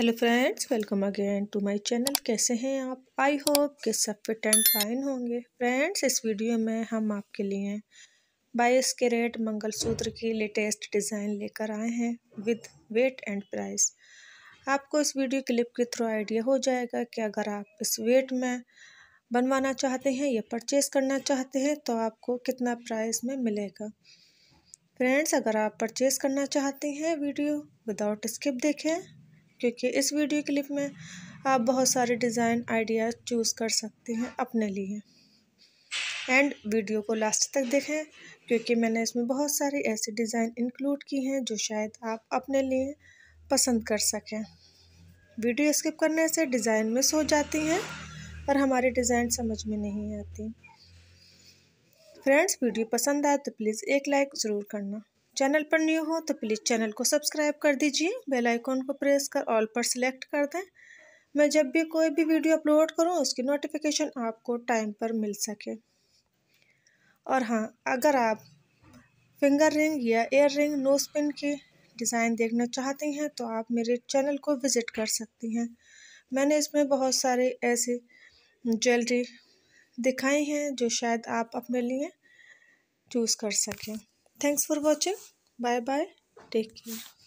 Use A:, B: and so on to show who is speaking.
A: hello friends welcome again to my channel कैसे हैं आप आई होप के सब फिट एंड फाइन होंगे फ्रेंड्स इस वीडियो में हम आपके लिए बाईस के रेट मंगलसूत्र की लेटेस्ट डिज़ाइन लेकर आए हैं विद वेट एंड प्राइस आपको इस वीडियो क्लिप के थ्रू आइडिया हो जाएगा कि अगर आप इस वेट में बनवाना चाहते हैं या परचेस करना चाहते हैं तो आपको कितना प्राइस में मिलेगा फ्रेंड्स अगर आप परचेस करना चाहते हैं वीडियो विदाउट स्किप देखें क्योंकि इस वीडियो क्लिप में आप बहुत सारे डिज़ाइन आइडियाज़ चूज़ कर सकते हैं अपने लिए एंड वीडियो को लास्ट तक देखें क्योंकि मैंने इसमें बहुत सारे ऐसे डिज़ाइन इंक्लूड किए हैं जो शायद आप अपने लिए पसंद कर सकें वीडियो स्किप करने से डिज़ाइन मिस हो जाती हैं और हमारे डिज़ाइन समझ में नहीं आती फ्रेंड्स वीडियो पसंद आए तो प्लीज़ एक लाइक ज़रूर करना चैनल पर न्यू हो तो प्लीज़ चैनल को सब्सक्राइब कर दीजिए बेल आइकॉन को प्रेस कर ऑल पर सिलेक्ट कर दें मैं जब भी कोई भी वीडियो अपलोड करूँ उसकी नोटिफिकेशन आपको टाइम पर मिल सके और हाँ अगर आप फिंगर रिंग या एयर रिंग नोज पिन की डिज़ाइन देखना चाहती हैं तो आप मेरे चैनल को विज़िट कर सकती हैं मैंने इसमें बहुत सारे ऐसे ज्वेलरी दिखाई हैं जो शायद आप अपने लिए चूज़ कर सकें thanks for watching bye bye take care